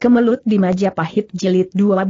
Kemelut di Majapahit Jilid 12.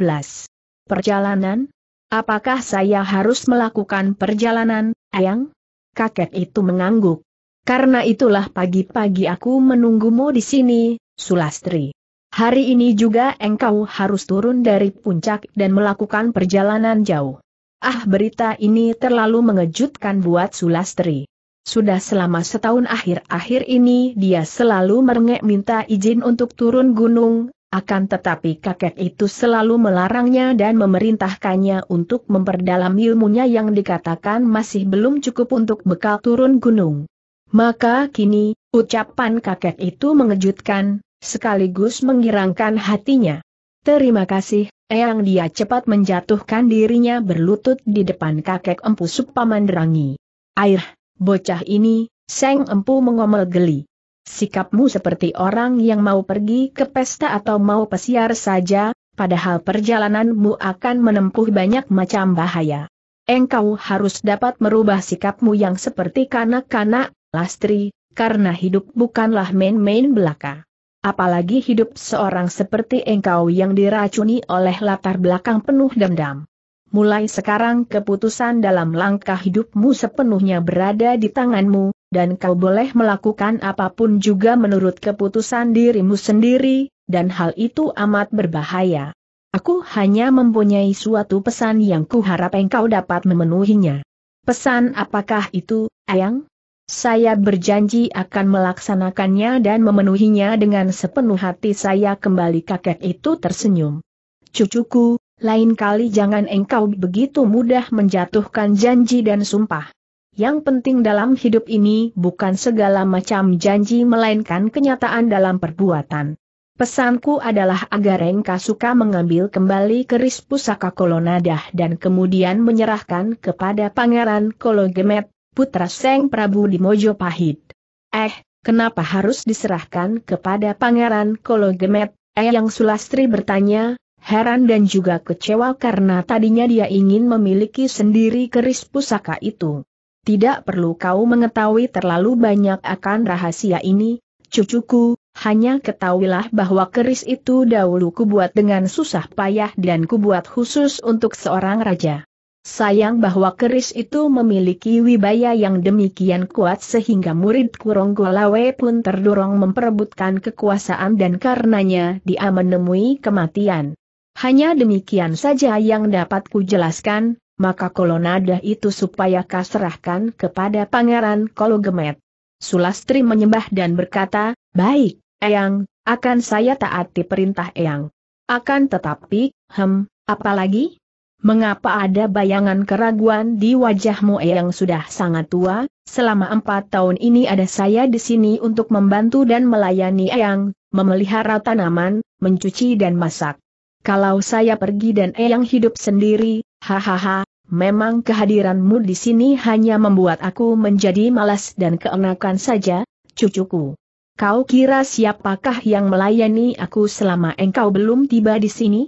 Perjalanan? Apakah saya harus melakukan perjalanan, Ayang? Kakek itu mengangguk. Karena itulah pagi-pagi aku menunggumu di sini, Sulastri. Hari ini juga engkau harus turun dari puncak dan melakukan perjalanan jauh. Ah berita ini terlalu mengejutkan buat Sulastri. Sudah selama setahun akhir-akhir ini dia selalu merengek minta izin untuk turun gunung, akan tetapi kakek itu selalu melarangnya dan memerintahkannya untuk memperdalam ilmunya yang dikatakan masih belum cukup untuk bekal turun gunung. Maka kini, ucapan kakek itu mengejutkan, sekaligus mengirangkan hatinya. Terima kasih, Eyang dia cepat menjatuhkan dirinya berlutut di depan kakek empu supamandrangi. Air, bocah ini, Seng empu mengomel geli sikapmu seperti orang yang mau pergi ke pesta atau mau pesiar saja, padahal perjalananmu akan menempuh banyak macam bahaya. Engkau harus dapat merubah sikapmu yang seperti kanak-kanak, Lastri, karena hidup bukanlah main-main belaka. Apalagi hidup seorang seperti engkau yang diracuni oleh latar belakang penuh dendam mulai sekarang keputusan dalam langkah hidupmu sepenuhnya berada di tanganmu, dan kau boleh melakukan apapun juga menurut keputusan dirimu sendiri, dan hal itu amat berbahaya. Aku hanya mempunyai suatu pesan yang kuharap engkau dapat memenuhinya. Pesan apakah itu, Ayang? Saya berjanji akan melaksanakannya dan memenuhinya dengan sepenuh hati saya kembali kakek itu tersenyum. Cucuku, lain kali jangan engkau begitu mudah menjatuhkan janji dan sumpah. Yang penting dalam hidup ini bukan segala macam janji melainkan kenyataan dalam perbuatan. Pesanku adalah agar engkau suka mengambil kembali keris pusaka Kolonadah dan kemudian menyerahkan kepada Pangeran Kologemet, putra Seng Prabu di Mojopahit. Eh, kenapa harus diserahkan kepada Pangeran Kologemet? Eh yang Sulastri bertanya, heran dan juga kecewa karena tadinya dia ingin memiliki sendiri keris pusaka itu. Tidak perlu kau mengetahui terlalu banyak akan rahasia ini, cucuku, hanya ketahuilah bahwa keris itu dahulu kubuat dengan susah payah dan kubuat khusus untuk seorang raja. Sayang bahwa keris itu memiliki wibaya yang demikian kuat sehingga murid Kuronggolawe pun terdorong memperebutkan kekuasaan dan karenanya dia menemui kematian. Hanya demikian saja yang dapat kujelaskan, maka kolonada itu supaya kaserahkan kepada Pangeran Kologemet. Sulastri menyembah dan berkata, Baik, Eyang, akan saya taati perintah Eyang. Akan tetapi, hem, apalagi? Mengapa ada bayangan keraguan di wajahmu Eyang sudah sangat tua, selama empat tahun ini ada saya di sini untuk membantu dan melayani Eyang, memelihara tanaman, mencuci dan masak. Kalau saya pergi dan Eyang hidup sendiri, hahaha, memang kehadiranmu di sini hanya membuat aku menjadi malas dan keenakan saja, cucuku. Kau kira siapakah yang melayani aku selama engkau belum tiba di sini?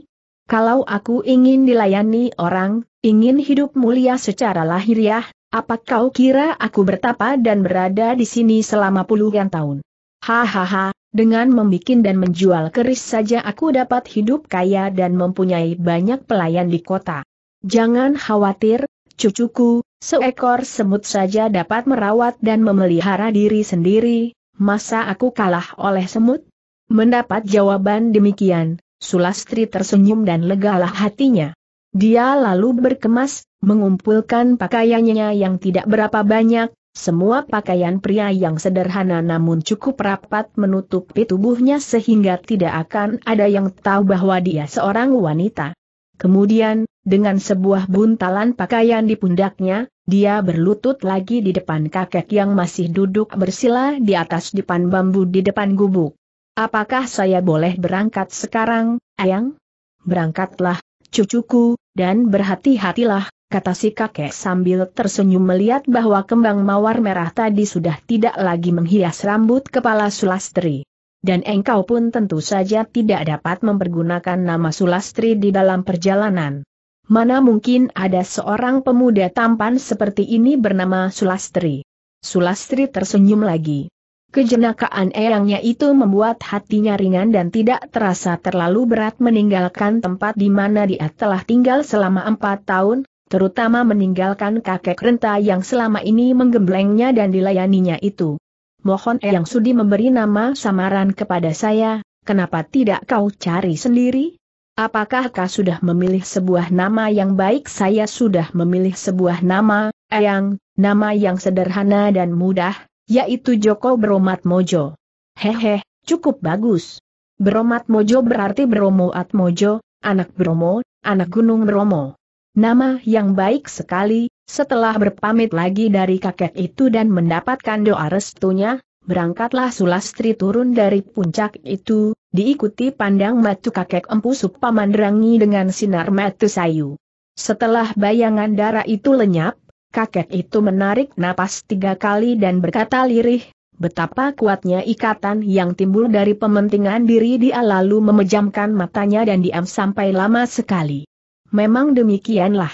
Kalau aku ingin dilayani orang, ingin hidup mulia secara lahiriah, apa kau kira aku bertapa dan berada di sini selama puluhan tahun? Hahaha, dengan membikin dan menjual keris saja aku dapat hidup kaya dan mempunyai banyak pelayan di kota. Jangan khawatir, cucuku, seekor semut saja dapat merawat dan memelihara diri sendiri, masa aku kalah oleh semut? Mendapat jawaban demikian, Sulastri tersenyum dan legalah hatinya. Dia lalu berkemas, mengumpulkan pakaiannya yang tidak berapa banyak, semua pakaian pria yang sederhana namun cukup rapat menutupi tubuhnya sehingga tidak akan ada yang tahu bahwa dia seorang wanita. Kemudian, dengan sebuah buntalan pakaian di pundaknya, dia berlutut lagi di depan kakek yang masih duduk bersila di atas depan bambu di depan gubuk. Apakah saya boleh berangkat sekarang, Ayang? Berangkatlah, cucuku, dan berhati-hatilah, kata si kakek sambil tersenyum melihat bahwa kembang mawar merah tadi sudah tidak lagi menghias rambut kepala Sulastri. Dan engkau pun tentu saja tidak dapat mempergunakan nama Sulastri di dalam perjalanan. Mana mungkin ada seorang pemuda tampan seperti ini bernama Sulastri. Sulastri tersenyum lagi. Kejenakaan eyangnya itu membuat hatinya ringan dan tidak terasa terlalu berat meninggalkan tempat di mana dia telah tinggal selama empat tahun, terutama meninggalkan kakek renta yang selama ini menggemblengnya dan dilayaninya itu. Mohon eh, yang sudi memberi nama samaran kepada saya, kenapa tidak kau cari sendiri? Apakah kau sudah memilih sebuah nama yang baik? Saya sudah memilih sebuah nama, Eyang, eh, nama yang sederhana dan mudah, yaitu Joko Bromat Mojo. Hehe, cukup bagus. Bromat Mojo berarti Bromo Atmojo, anak Bromo, anak Gunung Bromo. Nama yang baik sekali, setelah berpamit lagi dari kakek itu dan mendapatkan doa restunya, berangkatlah Sulastri turun dari puncak itu, diikuti pandang matu kakek empu supamandrangi dengan sinar matu sayu. Setelah bayangan darah itu lenyap, kakek itu menarik napas tiga kali dan berkata lirih, betapa kuatnya ikatan yang timbul dari pementingan diri dia lalu memejamkan matanya dan diam sampai lama sekali memang demikianlah.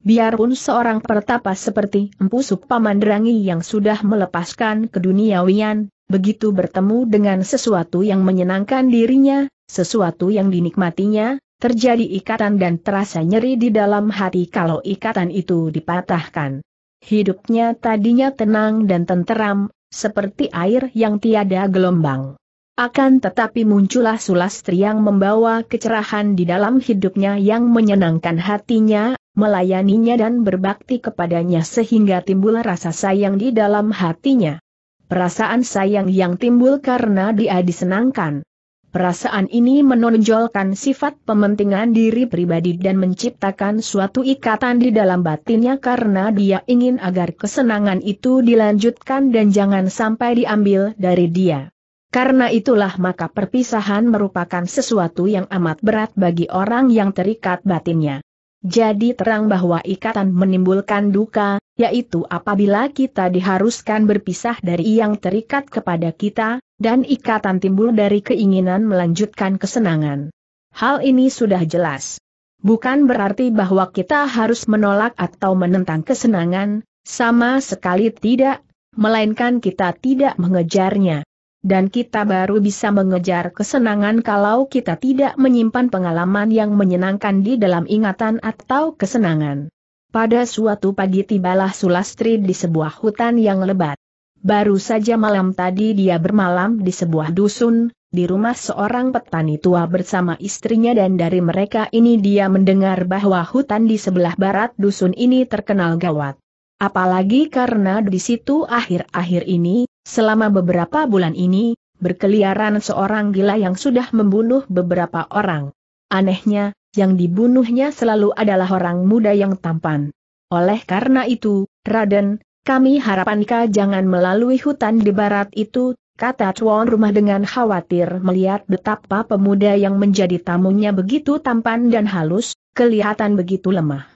Biarpun seorang pertapa seperti Empu Supamandrangi yang sudah melepaskan keduniawian, begitu bertemu dengan sesuatu yang menyenangkan dirinya, sesuatu yang dinikmatinya, terjadi ikatan dan terasa nyeri di dalam hati kalau ikatan itu dipatahkan. Hidupnya tadinya tenang dan tenteram, seperti air yang tiada gelombang. Akan tetapi muncullah Sulastri yang membawa kecerahan di dalam hidupnya yang menyenangkan hatinya, melayaninya dan berbakti kepadanya sehingga timbul rasa sayang di dalam hatinya. Perasaan sayang yang timbul karena dia disenangkan. Perasaan ini menonjolkan sifat pementingan diri pribadi dan menciptakan suatu ikatan di dalam batinnya karena dia ingin agar kesenangan itu dilanjutkan dan jangan sampai diambil dari dia. Karena itulah maka perpisahan merupakan sesuatu yang amat berat bagi orang yang terikat batinnya. Jadi terang bahwa ikatan menimbulkan duka, yaitu apabila kita diharuskan berpisah dari yang terikat kepada kita, dan ikatan timbul dari keinginan melanjutkan kesenangan. Hal ini sudah jelas. Bukan berarti bahwa kita harus menolak atau menentang kesenangan, sama sekali tidak, melainkan kita tidak mengejarnya dan kita baru bisa mengejar kesenangan kalau kita tidak menyimpan pengalaman yang menyenangkan di dalam ingatan atau kesenangan. Pada suatu pagi tibalah Sulastri di sebuah hutan yang lebat. Baru saja malam tadi dia bermalam di sebuah dusun, di rumah seorang petani tua bersama istrinya dan dari mereka ini dia mendengar bahwa hutan di sebelah barat dusun ini terkenal gawat. Apalagi karena di situ akhir-akhir ini, selama beberapa bulan ini, berkeliaran seorang gila yang sudah membunuh beberapa orang. Anehnya, yang dibunuhnya selalu adalah orang muda yang tampan. Oleh karena itu, Raden, kami harapankah jangan melalui hutan di barat itu, kata tuan rumah dengan khawatir melihat betapa pemuda yang menjadi tamunya begitu tampan dan halus, kelihatan begitu lemah.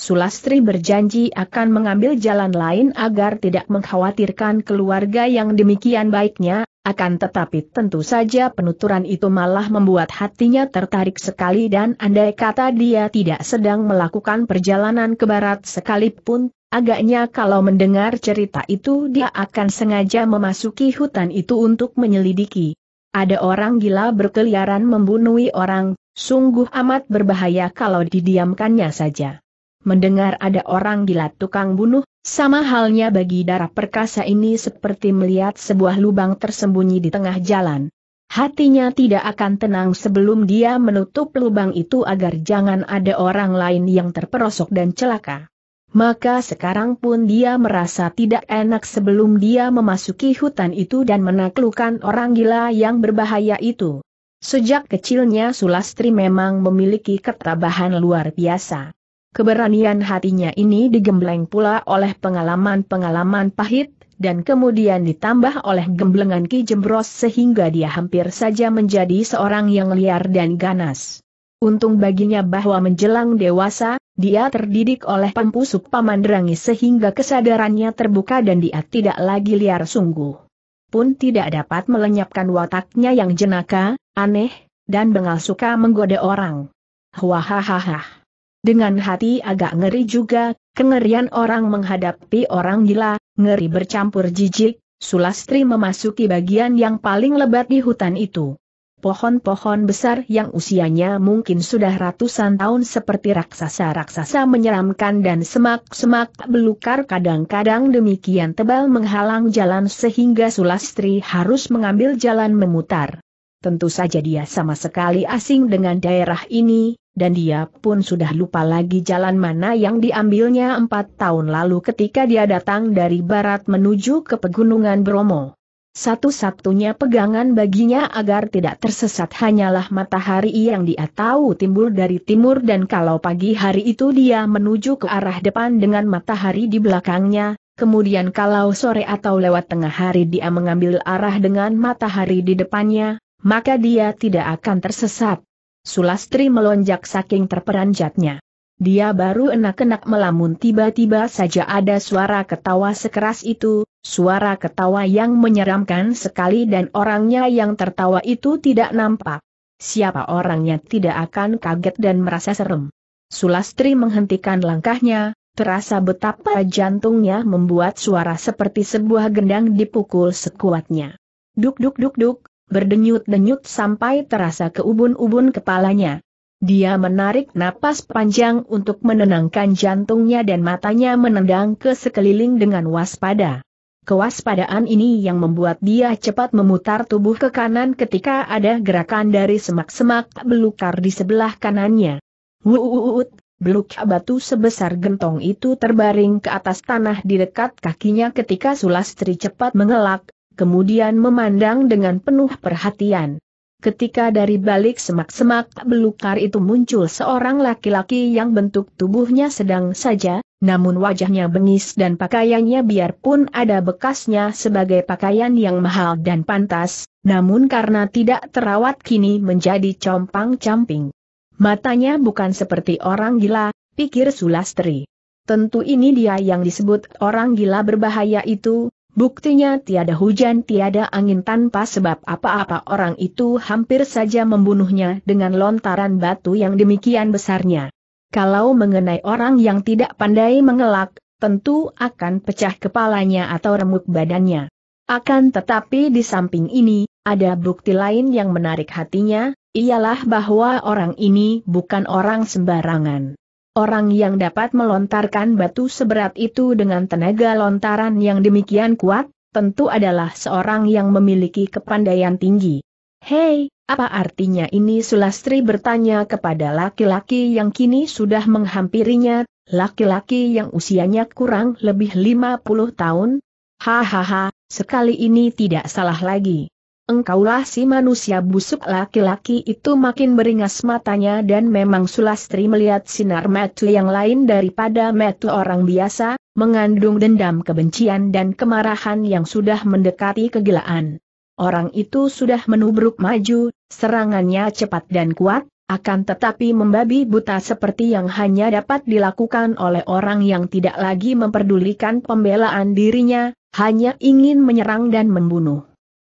Sulastri berjanji akan mengambil jalan lain agar tidak mengkhawatirkan keluarga yang demikian baiknya, akan tetapi tentu saja penuturan itu malah membuat hatinya tertarik sekali dan andai kata dia tidak sedang melakukan perjalanan ke barat sekalipun, agaknya kalau mendengar cerita itu dia akan sengaja memasuki hutan itu untuk menyelidiki. Ada orang gila berkeliaran membunuh orang, sungguh amat berbahaya kalau didiamkannya saja. Mendengar ada orang gila tukang bunuh, sama halnya bagi darah perkasa ini seperti melihat sebuah lubang tersembunyi di tengah jalan. Hatinya tidak akan tenang sebelum dia menutup lubang itu agar jangan ada orang lain yang terperosok dan celaka. Maka sekarang pun dia merasa tidak enak sebelum dia memasuki hutan itu dan menaklukkan orang gila yang berbahaya itu. Sejak kecilnya Sulastri memang memiliki ketabahan luar biasa. Keberanian hatinya ini digembleng pula oleh pengalaman-pengalaman pahit, dan kemudian ditambah oleh gemblengan Ki Jembros sehingga dia hampir saja menjadi seorang yang liar dan ganas. Untung baginya bahwa menjelang dewasa, dia terdidik oleh pempusuk Pamandrangi sehingga kesadarannya terbuka dan dia tidak lagi liar sungguh. Pun tidak dapat melenyapkan wataknya yang jenaka, aneh, dan bengal suka menggoda orang. Wahahahah. Dengan hati agak ngeri juga, kengerian orang menghadapi orang gila, ngeri bercampur jijik, Sulastri memasuki bagian yang paling lebat di hutan itu. Pohon-pohon besar yang usianya mungkin sudah ratusan tahun seperti raksasa-raksasa menyeramkan dan semak-semak belukar kadang-kadang demikian tebal menghalang jalan sehingga Sulastri harus mengambil jalan memutar tentu saja dia sama sekali asing dengan daerah ini, dan dia pun sudah lupa lagi jalan mana yang diambilnya empat tahun lalu ketika dia datang dari barat menuju ke pegunungan Bromo. Satu-satunya pegangan baginya agar tidak tersesat hanyalah matahari yang dia tahu timbul dari timur dan kalau pagi hari itu dia menuju ke arah depan dengan matahari di belakangnya, kemudian kalau sore atau lewat tengah hari dia mengambil arah dengan matahari di depannya, maka dia tidak akan tersesat. Sulastri melonjak saking terperanjatnya. Dia baru enak-enak melamun tiba-tiba saja ada suara ketawa sekeras itu, suara ketawa yang menyeramkan sekali dan orangnya yang tertawa itu tidak nampak. Siapa orangnya tidak akan kaget dan merasa serem. Sulastri menghentikan langkahnya, terasa betapa jantungnya membuat suara seperti sebuah gendang dipukul sekuatnya. Duk duk duk duk, berdenyut-denyut sampai terasa ke ubun-ubun kepalanya. Dia menarik napas panjang untuk menenangkan jantungnya dan matanya menendang ke sekeliling dengan waspada. Kewaspadaan ini yang membuat dia cepat memutar tubuh ke kanan ketika ada gerakan dari semak-semak belukar di sebelah kanannya. Wuuut, beluk batu sebesar gentong itu terbaring ke atas tanah di dekat kakinya ketika Sulastri cepat mengelak, kemudian memandang dengan penuh perhatian. Ketika dari balik semak-semak belukar itu muncul seorang laki-laki yang bentuk tubuhnya sedang saja, namun wajahnya bengis dan pakaiannya biarpun ada bekasnya sebagai pakaian yang mahal dan pantas, namun karena tidak terawat kini menjadi compang-camping. Matanya bukan seperti orang gila, pikir Sulastri. Tentu ini dia yang disebut orang gila berbahaya itu, Buktinya tiada hujan tiada angin tanpa sebab apa-apa orang itu hampir saja membunuhnya dengan lontaran batu yang demikian besarnya. Kalau mengenai orang yang tidak pandai mengelak, tentu akan pecah kepalanya atau remuk badannya. Akan tetapi di samping ini, ada bukti lain yang menarik hatinya, ialah bahwa orang ini bukan orang sembarangan. Orang yang dapat melontarkan batu seberat itu dengan tenaga lontaran yang demikian kuat, tentu adalah seorang yang memiliki kepandaian tinggi. Hei, apa artinya ini Sulastri bertanya kepada laki-laki yang kini sudah menghampirinya, laki-laki yang usianya kurang lebih 50 tahun? Hahaha, sekali ini tidak salah lagi engkaulah si manusia busuk laki-laki itu makin beringas matanya dan memang Sulastri melihat sinar metu yang lain daripada metu orang biasa, mengandung dendam kebencian dan kemarahan yang sudah mendekati kegilaan. Orang itu sudah menubruk maju, serangannya cepat dan kuat, akan tetapi membabi buta seperti yang hanya dapat dilakukan oleh orang yang tidak lagi memperdulikan pembelaan dirinya, hanya ingin menyerang dan membunuh.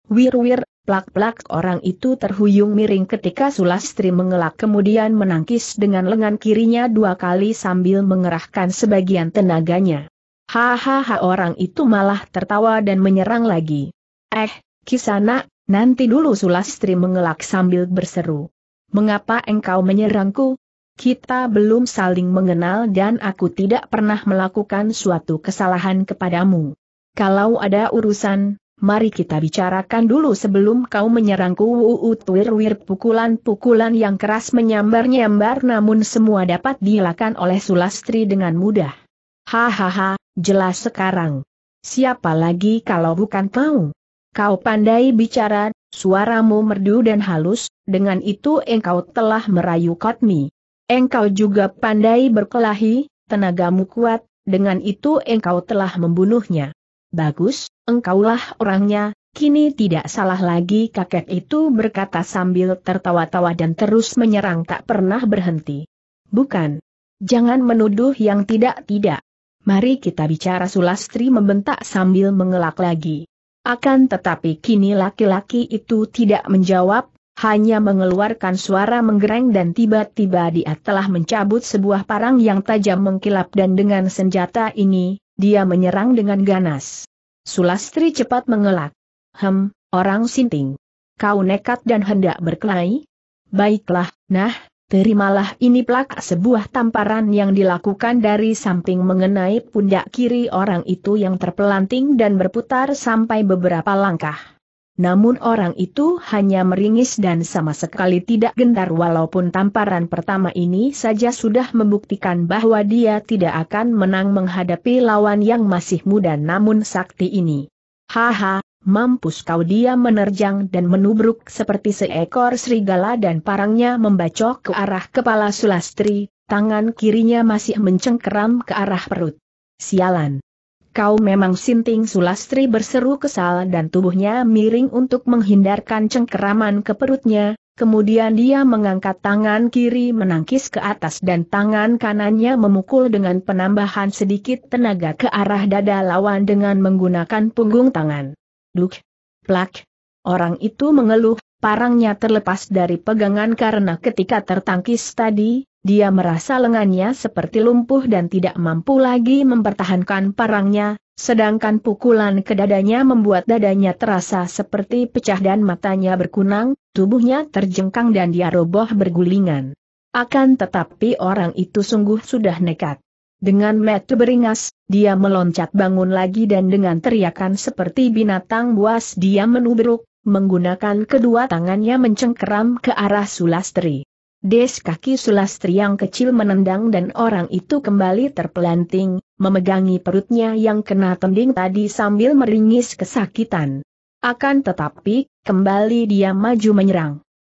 Wir-wir Plak-plak orang itu terhuyung miring ketika Sulastri mengelak kemudian menangkis dengan lengan kirinya dua kali sambil mengerahkan sebagian tenaganya. Hahaha orang itu malah tertawa dan menyerang lagi. Eh, kisana, nanti dulu Sulastri mengelak sambil berseru. Mengapa engkau menyerangku? Kita belum saling mengenal dan aku tidak pernah melakukan suatu kesalahan kepadamu. Kalau ada urusan, mari kita bicarakan dulu sebelum kau menyerangku uu tuir-wir pukulan-pukulan yang keras menyambar-nyambar namun semua dapat dilakukan oleh Sulastri dengan mudah. Hahaha, jelas sekarang. Siapa lagi kalau bukan kau? Kau pandai bicara, suaramu merdu dan halus, dengan itu engkau telah merayu Kotmi. Engkau juga pandai berkelahi, tenagamu kuat, dengan itu engkau telah membunuhnya. Bagus, engkaulah orangnya, kini tidak salah lagi kakek itu berkata sambil tertawa-tawa dan terus menyerang tak pernah berhenti. Bukan. Jangan menuduh yang tidak-tidak. Mari kita bicara Sulastri membentak sambil mengelak lagi. Akan tetapi kini laki-laki itu tidak menjawab, hanya mengeluarkan suara menggereng dan tiba-tiba dia telah mencabut sebuah parang yang tajam mengkilap dan dengan senjata ini, dia menyerang dengan ganas. Sulastri cepat mengelak. Hem, orang sinting. Kau nekat dan hendak berkelahi? Baiklah, nah, terimalah ini plak sebuah tamparan yang dilakukan dari samping mengenai pundak kiri orang itu yang terpelanting dan berputar sampai beberapa langkah. Namun orang itu hanya meringis dan sama sekali tidak gentar walaupun tamparan pertama ini saja sudah membuktikan bahwa dia tidak akan menang menghadapi lawan yang masih muda namun sakti ini. Haha, mampus kau dia menerjang dan menubruk seperti seekor serigala dan parangnya membacok ke arah kepala Sulastri, tangan kirinya masih mencengkeram ke arah perut. Sialan kau memang Sinting Sulastri berseru kesal dan tubuhnya miring untuk menghindarkan cengkeraman ke perutnya, kemudian dia mengangkat tangan kiri menangkis ke atas dan tangan kanannya memukul dengan penambahan sedikit tenaga ke arah dada lawan dengan menggunakan punggung tangan. Duk! Plak! Orang itu mengeluh, parangnya terlepas dari pegangan karena ketika tertangkis tadi, dia merasa lengannya seperti lumpuh dan tidak mampu lagi mempertahankan parangnya, sedangkan pukulan ke dadanya membuat dadanya terasa seperti pecah dan matanya berkunang, tubuhnya terjengkang dan dia roboh bergulingan. Akan tetapi orang itu sungguh sudah nekat. Dengan metu beringas, dia meloncat bangun lagi dan dengan teriakan seperti binatang buas dia menubruk, menggunakan kedua tangannya mencengkeram ke arah Sulastri. Des kaki Sulastri yang kecil menendang dan orang itu kembali terpelanting, memegangi perutnya yang kena tending tadi sambil meringis kesakitan. Akan tetapi, kembali dia maju menyerang.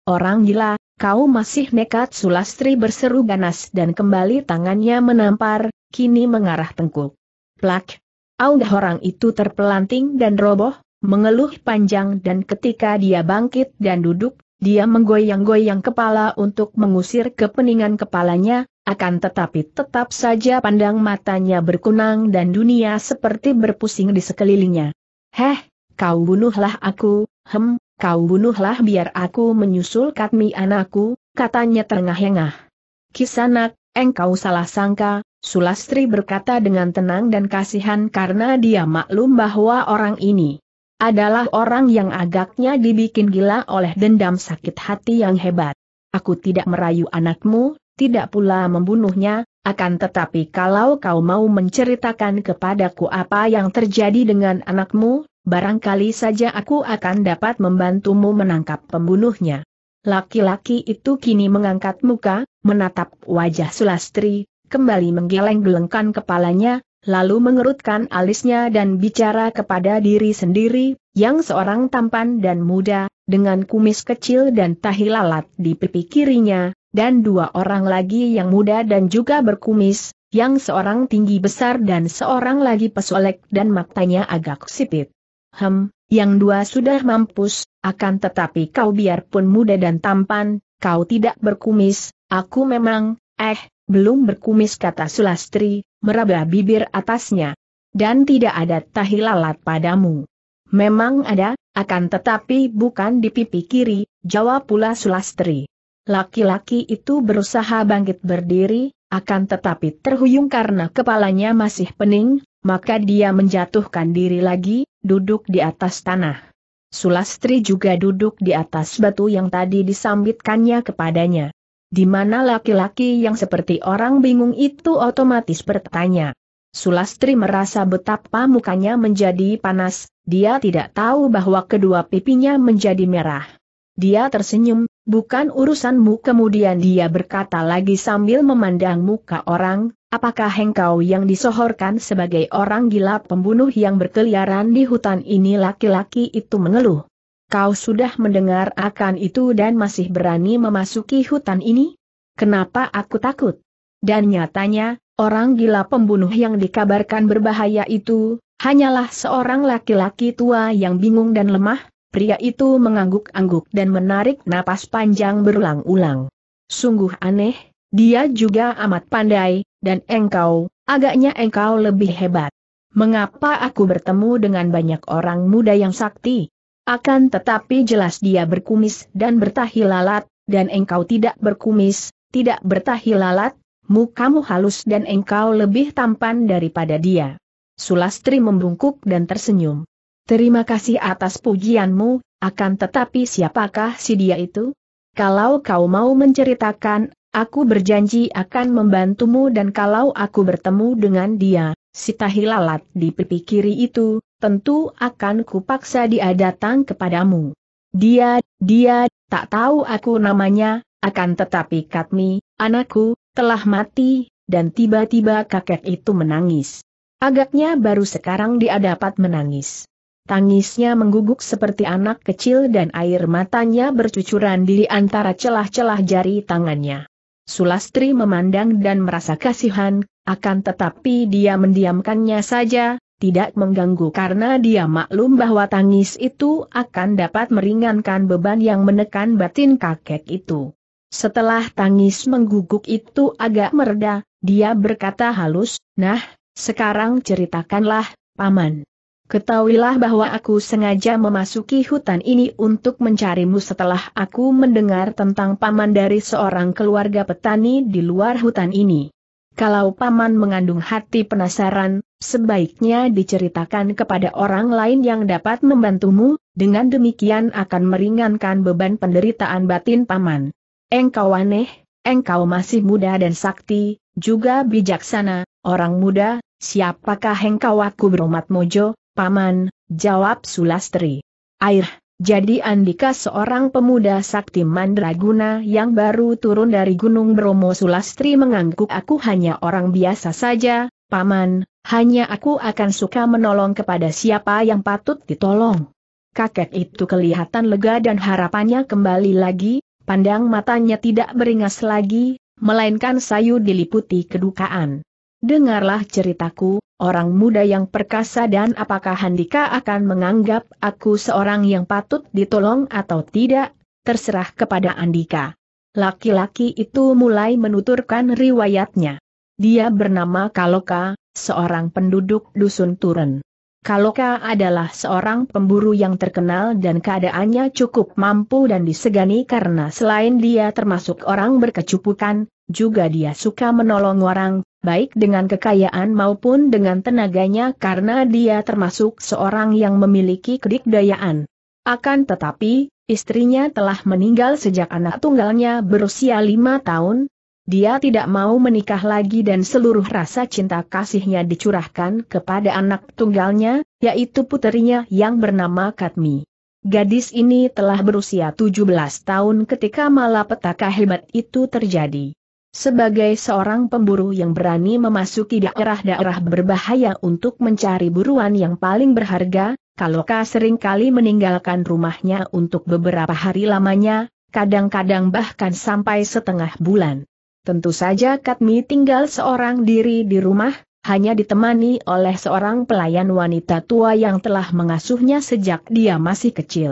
Orang gila, kau masih nekat Sulastri berseru ganas dan kembali tangannya menampar, kini mengarah tengkuk. Plak! Aunggah orang itu terpelanting dan roboh, mengeluh panjang dan ketika dia bangkit dan duduk, dia menggoyang-goyang kepala untuk mengusir kepeningan kepalanya, akan tetapi tetap saja pandang matanya berkunang dan dunia seperti berpusing di sekelilingnya. Heh, kau bunuhlah aku, hem, kau bunuhlah biar aku menyusul Katmi anakku, katanya terengah-engah. Kisanak, engkau salah sangka, Sulastri berkata dengan tenang dan kasihan karena dia maklum bahwa orang ini adalah orang yang agaknya dibikin gila oleh dendam sakit hati yang hebat. Aku tidak merayu anakmu, tidak pula membunuhnya, akan tetapi kalau kau mau menceritakan kepadaku apa yang terjadi dengan anakmu, barangkali saja aku akan dapat membantumu menangkap pembunuhnya. Laki-laki itu kini mengangkat muka, menatap wajah Sulastri, kembali menggeleng-gelengkan kepalanya, lalu mengerutkan alisnya dan bicara kepada diri sendiri, yang seorang tampan dan muda, dengan kumis kecil dan tahi lalat di pipi kirinya, dan dua orang lagi yang muda dan juga berkumis, yang seorang tinggi besar dan seorang lagi pesolek dan matanya agak sipit. Hem, yang dua sudah mampus, akan tetapi kau biarpun muda dan tampan, kau tidak berkumis, aku memang, eh, belum berkumis kata Sulastri, meraba bibir atasnya. Dan tidak ada tahi lalat padamu. Memang ada, akan tetapi bukan di pipi kiri, jawab pula Sulastri. Laki-laki itu berusaha bangkit berdiri, akan tetapi terhuyung karena kepalanya masih pening, maka dia menjatuhkan diri lagi, duduk di atas tanah. Sulastri juga duduk di atas batu yang tadi disambitkannya kepadanya. Di mana laki-laki yang seperti orang bingung itu otomatis bertanya. Sulastri merasa betapa mukanya menjadi panas, dia tidak tahu bahwa kedua pipinya menjadi merah. Dia tersenyum, bukan urusanmu kemudian dia berkata lagi sambil memandang muka orang, Apakah hengkau yang disohorkan sebagai orang gila pembunuh yang berkeliaran di hutan ini laki-laki itu mengeluh? Kau sudah mendengar akan itu dan masih berani memasuki hutan ini? Kenapa aku takut? Dan nyatanya, orang gila pembunuh yang dikabarkan berbahaya itu, hanyalah seorang laki-laki tua yang bingung dan lemah, pria itu mengangguk-angguk dan menarik napas panjang berulang-ulang. Sungguh aneh, dia juga amat pandai, dan engkau, agaknya engkau lebih hebat. Mengapa aku bertemu dengan banyak orang muda yang sakti? Akan tetapi jelas dia berkumis dan bertahi lalat, dan engkau tidak berkumis, tidak bertahi lalat, mukamu halus dan engkau lebih tampan daripada dia. Sulastri membungkuk dan tersenyum. Terima kasih atas pujianmu, akan tetapi siapakah si dia itu? Kalau kau mau menceritakan, aku berjanji akan membantumu dan kalau aku bertemu dengan dia, si tahi lalat di pipi kiri itu, tentu akan kupaksa dia datang kepadamu. Dia, dia, tak tahu aku namanya, akan tetapi Katmi, anakku, telah mati, dan tiba-tiba kakek itu menangis. Agaknya baru sekarang dia dapat menangis. Tangisnya mengguguk seperti anak kecil dan air matanya bercucuran di antara celah-celah jari tangannya. Sulastri memandang dan merasa kasihan, akan tetapi dia mendiamkannya saja, tidak mengganggu karena dia maklum bahwa tangis itu akan dapat meringankan beban yang menekan batin kakek itu. Setelah tangis mengguguk itu agak mereda, dia berkata halus, nah, sekarang ceritakanlah, Paman. Ketahuilah bahwa aku sengaja memasuki hutan ini untuk mencarimu setelah aku mendengar tentang paman dari seorang keluarga petani di luar hutan ini. Kalau paman mengandung hati penasaran, sebaiknya diceritakan kepada orang lain yang dapat membantumu, dengan demikian akan meringankan beban penderitaan batin paman. Engkau aneh, engkau masih muda dan sakti, juga bijaksana, orang muda, siapakah engkau aku beromat mojo, paman, jawab Sulastri. Air, jadi Andika seorang pemuda sakti mandraguna yang baru turun dari Gunung Bromo Sulastri mengangguk aku hanya orang biasa saja, Paman, hanya aku akan suka menolong kepada siapa yang patut ditolong. Kakek itu kelihatan lega dan harapannya kembali lagi, pandang matanya tidak beringas lagi, melainkan sayu diliputi kedukaan. Dengarlah ceritaku, orang muda yang perkasa dan apakah Handika akan menganggap aku seorang yang patut ditolong atau tidak, terserah kepada Andika. Laki-laki itu mulai menuturkan riwayatnya. Dia bernama Kaloka, seorang penduduk dusun Turun. Kaloka adalah seorang pemburu yang terkenal dan keadaannya cukup mampu dan disegani karena selain dia termasuk orang berkecupukan, juga dia suka menolong orang, baik dengan kekayaan maupun dengan tenaganya karena dia termasuk seorang yang memiliki kedikdayaan. Akan tetapi, istrinya telah meninggal sejak anak tunggalnya berusia lima tahun, dia tidak mau menikah lagi dan seluruh rasa cinta kasihnya dicurahkan kepada anak tunggalnya, yaitu puterinya yang bernama Katmi. Gadis ini telah berusia 17 tahun ketika malapetaka hebat itu terjadi. Sebagai seorang pemburu yang berani memasuki daerah-daerah berbahaya untuk mencari buruan yang paling berharga, Kaloka seringkali meninggalkan rumahnya untuk beberapa hari lamanya, kadang-kadang bahkan sampai setengah bulan. Tentu saja Katmi tinggal seorang diri di rumah, hanya ditemani oleh seorang pelayan wanita tua yang telah mengasuhnya sejak dia masih kecil.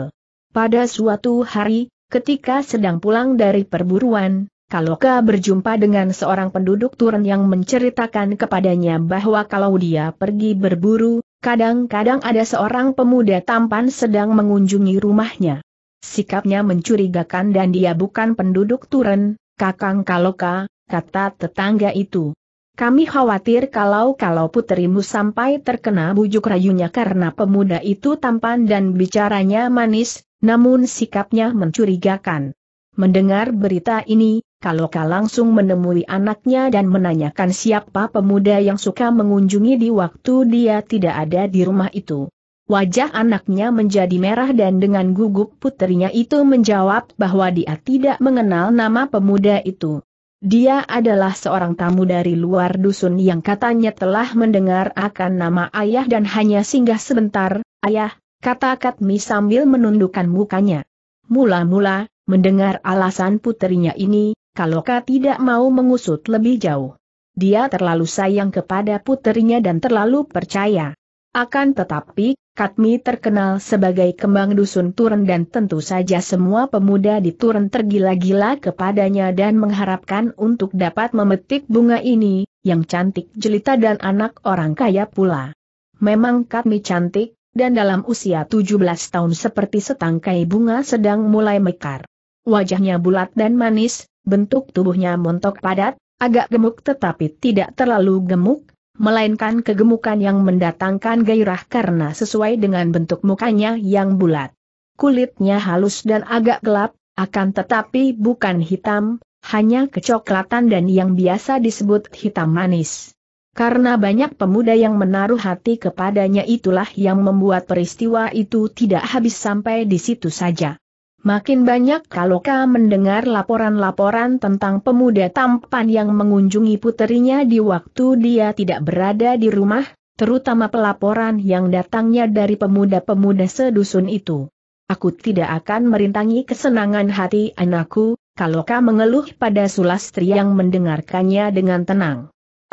Pada suatu hari, ketika sedang pulang dari perburuan, kalau berjumpa dengan seorang penduduk turun yang menceritakan kepadanya bahwa kalau dia pergi berburu, kadang-kadang ada seorang pemuda tampan sedang mengunjungi rumahnya. Sikapnya mencurigakan dan dia bukan penduduk turun, kakang Kaloka, kata tetangga itu. Kami khawatir kalau-kalau putrimu sampai terkena bujuk rayunya karena pemuda itu tampan dan bicaranya manis, namun sikapnya mencurigakan. Mendengar berita ini, kau langsung menemui anaknya dan menanyakan siapa pemuda yang suka mengunjungi di waktu dia tidak ada di rumah itu. Wajah anaknya menjadi merah dan dengan gugup putrinya itu menjawab bahwa dia tidak mengenal nama pemuda itu. Dia adalah seorang tamu dari luar dusun yang katanya telah mendengar akan nama ayah dan hanya singgah sebentar, ayah, kata Katmi sambil menundukkan mukanya. Mula-mula, mendengar alasan putrinya ini, kalau Ka tidak mau mengusut lebih jauh. Dia terlalu sayang kepada putrinya dan terlalu percaya. Akan tetapi, Katmi terkenal sebagai kembang dusun turun dan tentu saja semua pemuda di turun tergila-gila kepadanya dan mengharapkan untuk dapat memetik bunga ini, yang cantik jelita dan anak orang kaya pula. Memang Katmi cantik, dan dalam usia 17 tahun seperti setangkai bunga sedang mulai mekar. Wajahnya bulat dan manis, Bentuk tubuhnya montok padat, agak gemuk tetapi tidak terlalu gemuk, melainkan kegemukan yang mendatangkan gairah karena sesuai dengan bentuk mukanya yang bulat. Kulitnya halus dan agak gelap, akan tetapi bukan hitam, hanya kecoklatan dan yang biasa disebut hitam manis. Karena banyak pemuda yang menaruh hati kepadanya itulah yang membuat peristiwa itu tidak habis sampai di situ saja. Makin banyak Kaloka mendengar laporan-laporan tentang pemuda tampan yang mengunjungi puterinya di waktu dia tidak berada di rumah, terutama pelaporan yang datangnya dari pemuda-pemuda sedusun itu. Aku tidak akan merintangi kesenangan hati anakku, Kaloka mengeluh pada Sulastri yang mendengarkannya dengan tenang.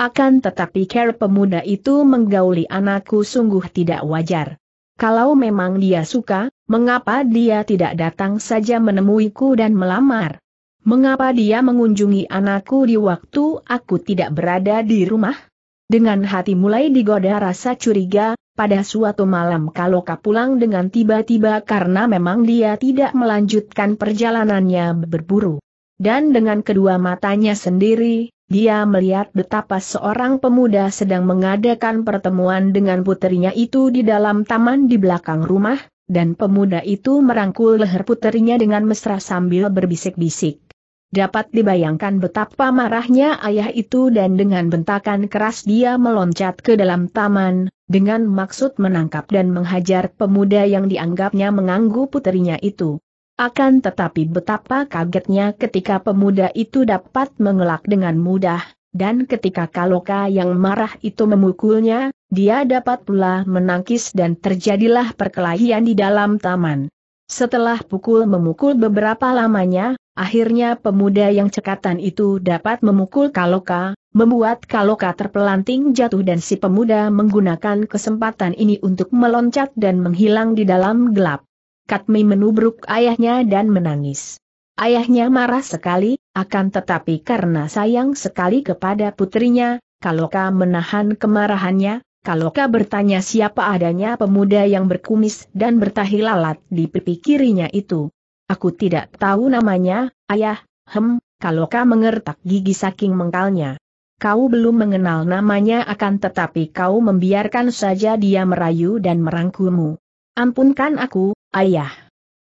Akan tetapi care pemuda itu menggauli anakku sungguh tidak wajar. Kalau memang dia suka, mengapa dia tidak datang saja menemuiku dan melamar? Mengapa dia mengunjungi anakku di waktu aku tidak berada di rumah? Dengan hati mulai digoda rasa curiga, pada suatu malam kalau Kaloka pulang dengan tiba-tiba karena memang dia tidak melanjutkan perjalanannya berburu. Dan dengan kedua matanya sendiri, dia melihat betapa seorang pemuda sedang mengadakan pertemuan dengan putrinya itu di dalam taman di belakang rumah, dan pemuda itu merangkul leher putrinya dengan mesra sambil berbisik-bisik. Dapat dibayangkan betapa marahnya ayah itu dan dengan bentakan keras dia meloncat ke dalam taman, dengan maksud menangkap dan menghajar pemuda yang dianggapnya mengganggu puterinya itu. Akan tetapi betapa kagetnya ketika pemuda itu dapat mengelak dengan mudah, dan ketika Kaloka yang marah itu memukulnya, dia dapat pula menangkis dan terjadilah perkelahian di dalam taman. Setelah pukul memukul beberapa lamanya, akhirnya pemuda yang cekatan itu dapat memukul Kaloka, membuat Kaloka terpelanting jatuh dan si pemuda menggunakan kesempatan ini untuk meloncat dan menghilang di dalam gelap. Katmi menubruk ayahnya dan menangis. Ayahnya marah sekali, akan tetapi karena sayang sekali kepada putrinya, Kaloka menahan kemarahannya, Kaloka bertanya siapa adanya pemuda yang berkumis dan bertahi lalat di pipi kirinya itu. Aku tidak tahu namanya, ayah, hem, Kaloka mengertak gigi saking mengkalnya. Kau belum mengenal namanya akan tetapi kau membiarkan saja dia merayu dan merangkulmu. Ampunkan aku, Ayah.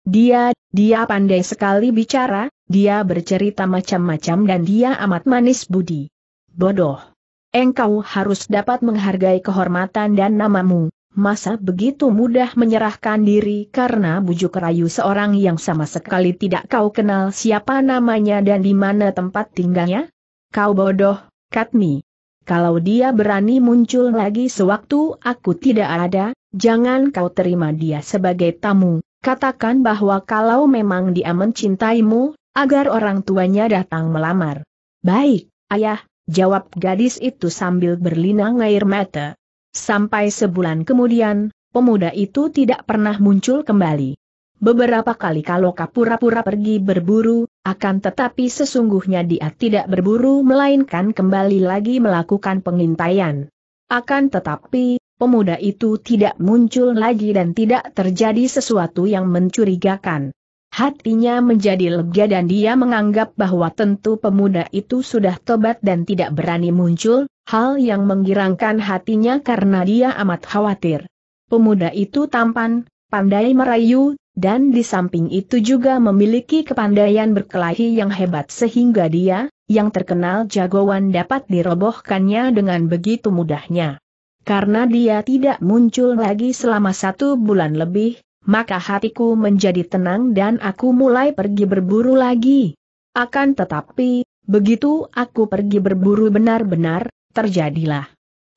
Dia, dia pandai sekali bicara, dia bercerita macam-macam dan dia amat manis budi. Bodoh. Engkau harus dapat menghargai kehormatan dan namamu, masa begitu mudah menyerahkan diri karena bujuk rayu seorang yang sama sekali tidak kau kenal siapa namanya dan di mana tempat tinggalnya? Kau bodoh, Katmi. Kalau dia berani muncul lagi sewaktu aku tidak ada, jangan kau terima dia sebagai tamu. Katakan bahwa kalau memang dia mencintaimu, agar orang tuanya datang melamar. Baik, ayah, jawab gadis itu sambil berlinang air mata. Sampai sebulan kemudian, pemuda itu tidak pernah muncul kembali. Beberapa kali kalau kapura-pura pergi berburu, akan tetapi sesungguhnya dia tidak berburu melainkan kembali lagi melakukan pengintaian. Akan tetapi, pemuda itu tidak muncul lagi dan tidak terjadi sesuatu yang mencurigakan. Hatinya menjadi lega dan dia menganggap bahwa tentu pemuda itu sudah tobat dan tidak berani muncul, hal yang menggirangkan hatinya karena dia amat khawatir. Pemuda itu tampan, pandai merayu, dan di samping itu juga memiliki kepandaian berkelahi yang hebat sehingga dia, yang terkenal jagoan dapat dirobohkannya dengan begitu mudahnya. Karena dia tidak muncul lagi selama satu bulan lebih, maka hatiku menjadi tenang dan aku mulai pergi berburu lagi. Akan tetapi, begitu aku pergi berburu benar-benar, terjadilah.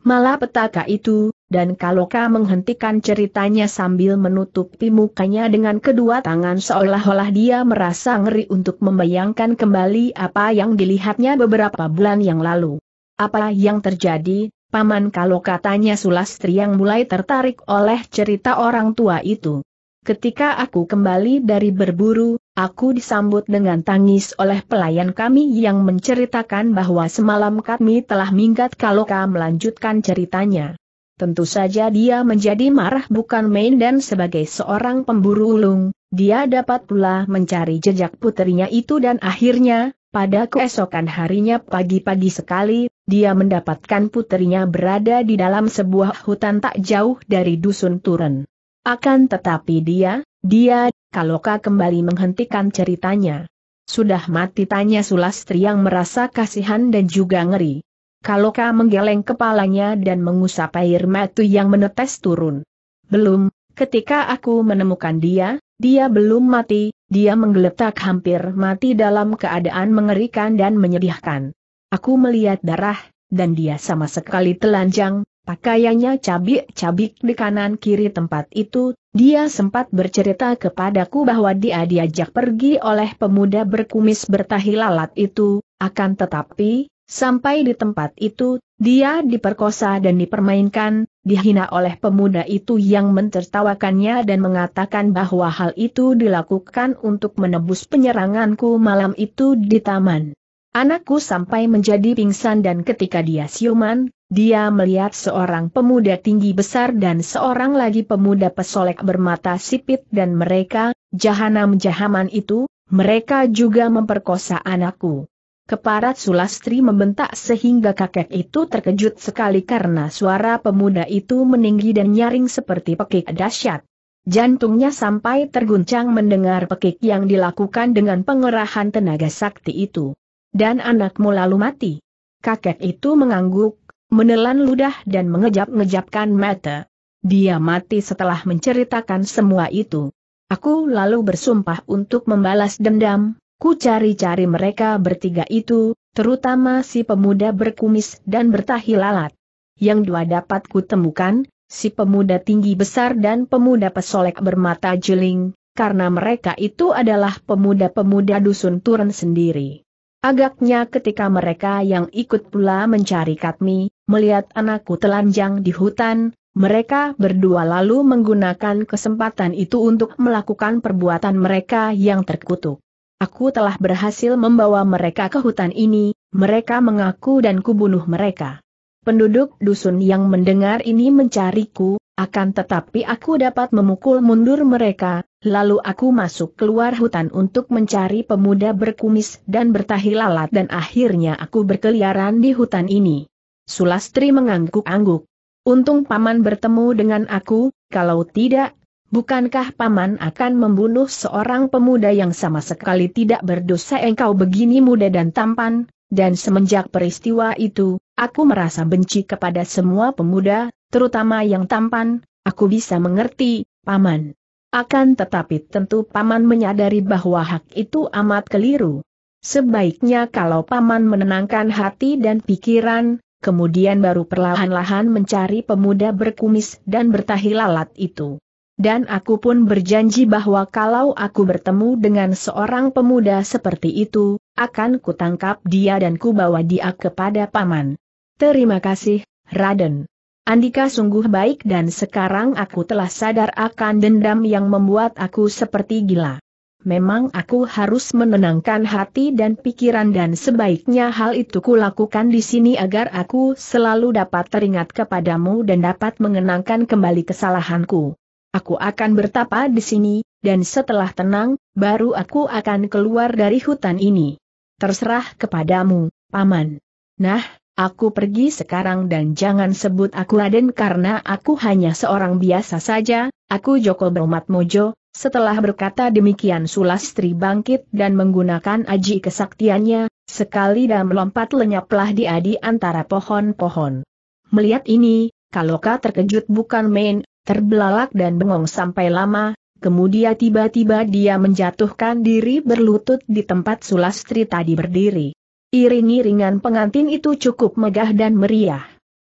Malapetaka itu, dan kalau menghentikan ceritanya sambil menutupi mukanya dengan kedua tangan seolah-olah dia merasa ngeri untuk membayangkan kembali apa yang dilihatnya beberapa bulan yang lalu. Apa yang terjadi, Paman kalau katanya Sulastri yang mulai tertarik oleh cerita orang tua itu. Ketika aku kembali dari berburu, aku disambut dengan tangis oleh pelayan kami yang menceritakan bahwa semalam kami telah minggat kalau melanjutkan ceritanya. Tentu saja dia menjadi marah bukan main dan sebagai seorang pemburu ulung, dia dapat pula mencari jejak putrinya itu dan akhirnya, pada keesokan harinya pagi-pagi sekali, dia mendapatkan putrinya berada di dalam sebuah hutan tak jauh dari dusun Turen. Akan tetapi dia, dia, Kaloka kembali menghentikan ceritanya. Sudah mati tanya Sulastri yang merasa kasihan dan juga ngeri. Kaloka menggeleng kepalanya dan mengusap air mata yang menetes turun. Belum, ketika aku menemukan dia, dia belum mati, dia menggeletak hampir mati dalam keadaan mengerikan dan menyedihkan. Aku melihat darah, dan dia sama sekali telanjang, pakaiannya cabik-cabik di kanan kiri tempat itu, dia sempat bercerita kepadaku bahwa dia diajak pergi oleh pemuda berkumis bertahi lalat itu, akan tetapi, Sampai di tempat itu, dia diperkosa dan dipermainkan, dihina oleh pemuda itu yang mentertawakannya dan mengatakan bahwa hal itu dilakukan untuk menebus penyeranganku malam itu di taman. Anakku sampai menjadi pingsan dan ketika dia siuman, dia melihat seorang pemuda tinggi besar dan seorang lagi pemuda pesolek bermata sipit dan mereka, jahanam-jahaman itu, mereka juga memperkosa anakku. Keparat Sulastri membentak sehingga kakek itu terkejut sekali karena suara pemuda itu meninggi dan nyaring seperti pekik dahsyat. Jantungnya sampai terguncang mendengar pekik yang dilakukan dengan pengerahan tenaga sakti itu. Dan anakmu lalu mati. Kakek itu mengangguk, menelan ludah dan mengejap-ngejapkan mata. Dia mati setelah menceritakan semua itu. Aku lalu bersumpah untuk membalas dendam, Ku cari-cari mereka bertiga itu, terutama si pemuda berkumis dan bertahi lalat. Yang dua dapat ku temukan, si pemuda tinggi besar dan pemuda pesolek bermata jeling, karena mereka itu adalah pemuda-pemuda dusun turun sendiri. Agaknya ketika mereka yang ikut pula mencari Katmi, melihat anakku telanjang di hutan, mereka berdua lalu menggunakan kesempatan itu untuk melakukan perbuatan mereka yang terkutuk. Aku telah berhasil membawa mereka ke hutan ini, mereka mengaku dan kubunuh mereka. Penduduk dusun yang mendengar ini mencariku, akan tetapi aku dapat memukul mundur mereka, lalu aku masuk keluar hutan untuk mencari pemuda berkumis dan bertahi lalat dan akhirnya aku berkeliaran di hutan ini. Sulastri mengangguk-angguk. Untung paman bertemu dengan aku, kalau tidak Bukankah paman akan membunuh seorang pemuda yang sama sekali tidak berdosa engkau begini muda dan tampan? Dan semenjak peristiwa itu, aku merasa benci kepada semua pemuda, terutama yang tampan, aku bisa mengerti, paman. Akan tetapi tentu paman menyadari bahwa hak itu amat keliru. Sebaiknya kalau paman menenangkan hati dan pikiran, kemudian baru perlahan-lahan mencari pemuda berkumis dan bertahi lalat itu dan aku pun berjanji bahwa kalau aku bertemu dengan seorang pemuda seperti itu, akan kutangkap dia dan kubawa dia kepada paman. Terima kasih, Raden. Andika sungguh baik dan sekarang aku telah sadar akan dendam yang membuat aku seperti gila. Memang aku harus menenangkan hati dan pikiran dan sebaiknya hal itu kulakukan di sini agar aku selalu dapat teringat kepadamu dan dapat mengenangkan kembali kesalahanku. Aku akan bertapa di sini, dan setelah tenang, baru aku akan keluar dari hutan ini. Terserah kepadamu, Paman. Nah, aku pergi sekarang dan jangan sebut aku Raden karena aku hanya seorang biasa saja, aku Joko Bromat Mojo, setelah berkata demikian Sulastri bangkit dan menggunakan aji kesaktiannya, sekali dan melompat lenyaplah dia di antara pohon-pohon. Melihat ini, Kaloka terkejut bukan main, Terbelalak dan bengong sampai lama, kemudian tiba-tiba dia menjatuhkan diri berlutut di tempat Sulastri tadi berdiri. Iring-iringan pengantin itu cukup megah dan meriah.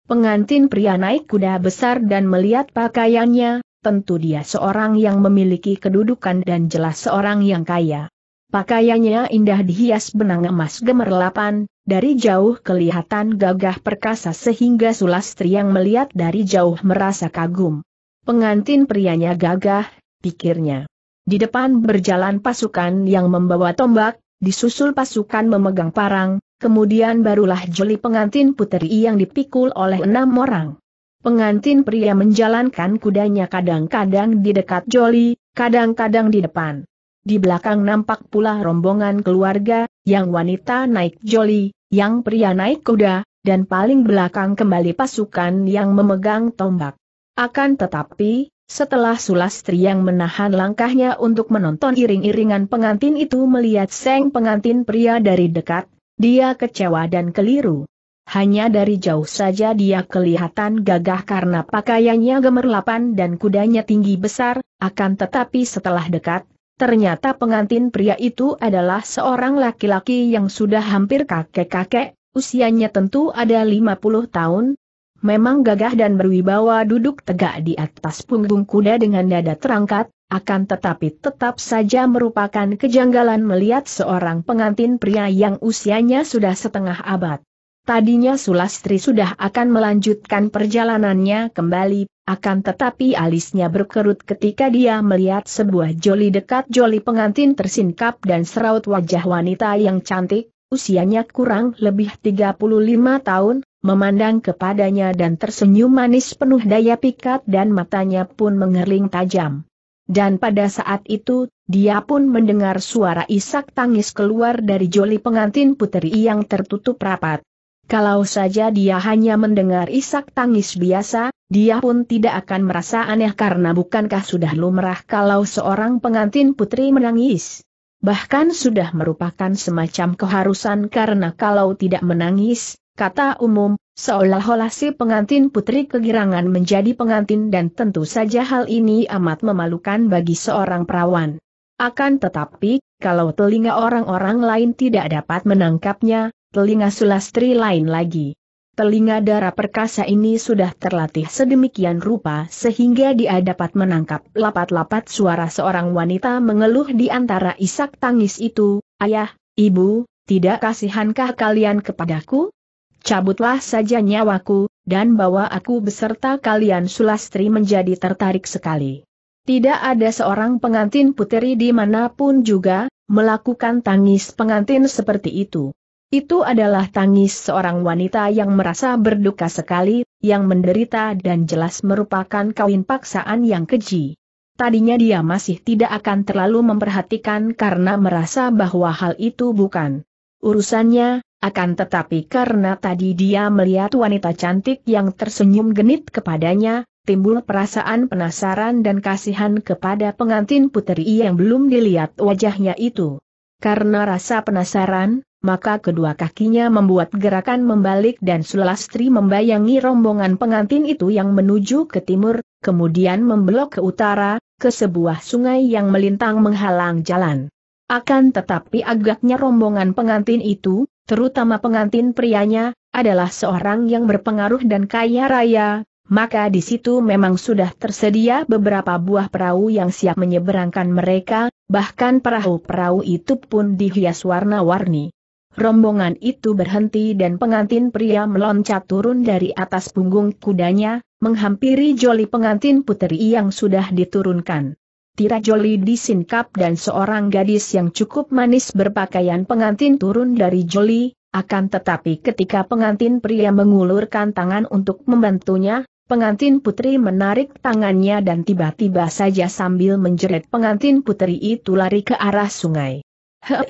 Pengantin pria naik kuda besar dan melihat pakaiannya, tentu dia seorang yang memiliki kedudukan dan jelas seorang yang kaya. Pakaiannya indah dihias benang emas gemerlapan, dari jauh kelihatan gagah perkasa sehingga Sulastri yang melihat dari jauh merasa kagum. Pengantin prianya gagah, pikirnya. Di depan berjalan pasukan yang membawa tombak, disusul pasukan memegang parang, kemudian barulah joli pengantin puteri yang dipikul oleh enam orang. Pengantin pria menjalankan kudanya kadang-kadang di dekat joli, kadang-kadang di depan. Di belakang nampak pula rombongan keluarga, yang wanita naik joli, yang pria naik kuda, dan paling belakang kembali pasukan yang memegang tombak. Akan tetapi, setelah Sulastri yang menahan langkahnya untuk menonton iring-iringan pengantin itu melihat seng pengantin pria dari dekat, dia kecewa dan keliru. Hanya dari jauh saja dia kelihatan gagah karena pakaiannya gemerlapan dan kudanya tinggi besar, akan tetapi setelah dekat, ternyata pengantin pria itu adalah seorang laki-laki yang sudah hampir kakek-kakek, usianya tentu ada 50 tahun, Memang gagah dan berwibawa duduk tegak di atas punggung kuda dengan dada terangkat, akan tetapi tetap saja merupakan kejanggalan melihat seorang pengantin pria yang usianya sudah setengah abad. Tadinya Sulastri sudah akan melanjutkan perjalanannya kembali, akan tetapi alisnya berkerut ketika dia melihat sebuah joli dekat joli pengantin tersingkap dan seraut wajah wanita yang cantik, usianya kurang lebih 35 tahun, memandang kepadanya dan tersenyum manis penuh daya pikat dan matanya pun mengerling tajam. Dan pada saat itu, dia pun mendengar suara isak tangis keluar dari joli pengantin putri yang tertutup rapat. Kalau saja dia hanya mendengar isak tangis biasa, dia pun tidak akan merasa aneh karena bukankah sudah lumrah kalau seorang pengantin putri menangis. Bahkan sudah merupakan semacam keharusan karena kalau tidak menangis, kata umum, seolah-olah si pengantin putri kegirangan menjadi pengantin dan tentu saja hal ini amat memalukan bagi seorang perawan. Akan tetapi, kalau telinga orang-orang lain tidak dapat menangkapnya, telinga sulastri lain lagi. Telinga darah perkasa ini sudah terlatih sedemikian rupa sehingga dia dapat menangkap lapat-lapat suara seorang wanita mengeluh di antara isak tangis itu, Ayah, Ibu, tidak kasihankah kalian kepadaku? cabutlah saja nyawaku, dan bawa aku beserta kalian sulastri menjadi tertarik sekali. Tidak ada seorang pengantin puteri di dimanapun juga, melakukan tangis pengantin seperti itu. Itu adalah tangis seorang wanita yang merasa berduka sekali, yang menderita dan jelas merupakan kawin paksaan yang keji. Tadinya dia masih tidak akan terlalu memperhatikan karena merasa bahwa hal itu bukan urusannya, akan tetapi karena tadi dia melihat wanita cantik yang tersenyum genit kepadanya, timbul perasaan penasaran dan kasihan kepada pengantin puteri yang belum dilihat wajahnya itu. Karena rasa penasaran, maka kedua kakinya membuat gerakan membalik dan Sulastri membayangi rombongan pengantin itu yang menuju ke timur, kemudian membelok ke utara, ke sebuah sungai yang melintang menghalang jalan. Akan tetapi agaknya rombongan pengantin itu, terutama pengantin prianya, adalah seorang yang berpengaruh dan kaya raya, maka di situ memang sudah tersedia beberapa buah perahu yang siap menyeberangkan mereka, bahkan perahu-perahu itu pun dihias warna-warni. Rombongan itu berhenti dan pengantin pria meloncat turun dari atas punggung kudanya, menghampiri joli pengantin puteri yang sudah diturunkan. Tira Joli disingkap dan seorang gadis yang cukup manis berpakaian pengantin turun dari Joli, akan tetapi ketika pengantin pria mengulurkan tangan untuk membantunya, pengantin putri menarik tangannya dan tiba-tiba saja sambil menjerit pengantin putri itu lari ke arah sungai.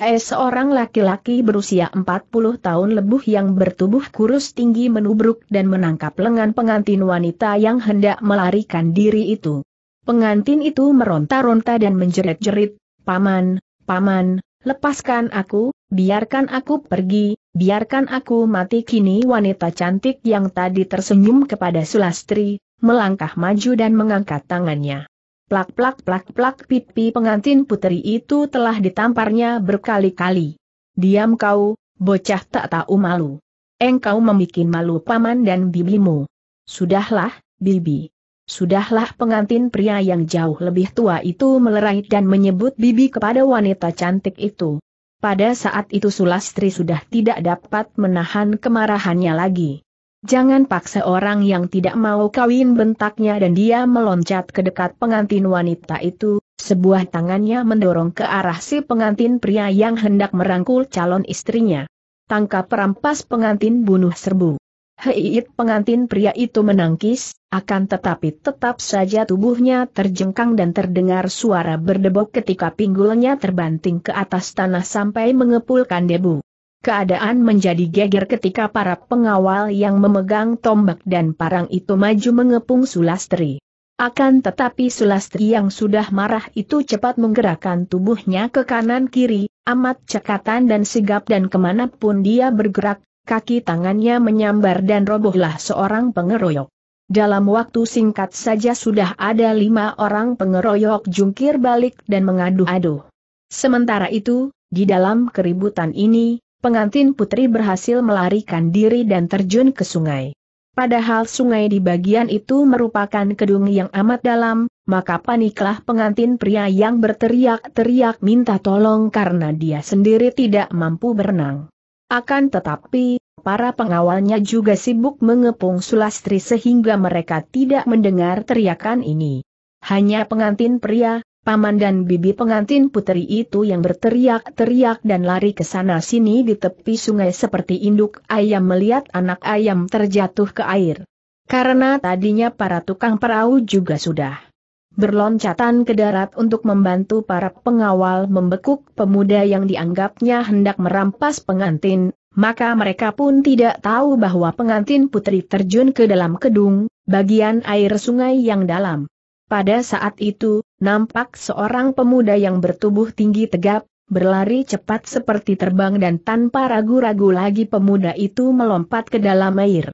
seorang laki-laki berusia 40 tahun lebih yang bertubuh kurus tinggi menubruk dan menangkap lengan pengantin wanita yang hendak melarikan diri itu. Pengantin itu meronta-ronta dan menjerit-jerit, Paman, Paman, lepaskan aku, biarkan aku pergi, biarkan aku mati kini wanita cantik yang tadi tersenyum kepada Sulastri, melangkah maju dan mengangkat tangannya. Plak-plak-plak-plak pipi pengantin putri itu telah ditamparnya berkali-kali. Diam kau, bocah tak tahu malu. Engkau membuat malu paman dan bibimu. Sudahlah, bibi. Sudahlah pengantin pria yang jauh lebih tua itu melerai dan menyebut bibi kepada wanita cantik itu. Pada saat itu Sulastri sudah tidak dapat menahan kemarahannya lagi. Jangan paksa orang yang tidak mau kawin bentaknya dan dia meloncat ke dekat pengantin wanita itu, sebuah tangannya mendorong ke arah si pengantin pria yang hendak merangkul calon istrinya. Tangkap perampas pengantin bunuh serbu. Heit pengantin pria itu menangkis, akan tetapi tetap saja tubuhnya terjengkang dan terdengar suara berdebok ketika pinggulnya terbanting ke atas tanah sampai mengepulkan debu. Keadaan menjadi geger ketika para pengawal yang memegang tombak dan parang itu maju mengepung Sulastri. Akan tetapi Sulastri yang sudah marah itu cepat menggerakkan tubuhnya ke kanan kiri, amat cekatan dan sigap dan kemanapun dia bergerak kaki tangannya menyambar dan robohlah seorang pengeroyok. Dalam waktu singkat saja sudah ada lima orang pengeroyok jungkir balik dan mengadu-adu. Sementara itu, di dalam keributan ini, pengantin putri berhasil melarikan diri dan terjun ke sungai. Padahal sungai di bagian itu merupakan kedung yang amat dalam, maka paniklah pengantin pria yang berteriak-teriak minta tolong karena dia sendiri tidak mampu berenang. Akan tetapi, para pengawalnya juga sibuk mengepung Sulastri sehingga mereka tidak mendengar teriakan ini. Hanya pengantin pria, paman dan bibi pengantin putri itu yang berteriak-teriak dan lari ke sana-sini di tepi sungai seperti induk ayam melihat anak ayam terjatuh ke air. Karena tadinya para tukang perahu juga sudah berloncatan ke darat untuk membantu para pengawal membekuk pemuda yang dianggapnya hendak merampas pengantin, maka mereka pun tidak tahu bahwa pengantin putri terjun ke dalam kedung, bagian air sungai yang dalam. Pada saat itu, nampak seorang pemuda yang bertubuh tinggi tegap, berlari cepat seperti terbang dan tanpa ragu-ragu lagi pemuda itu melompat ke dalam air.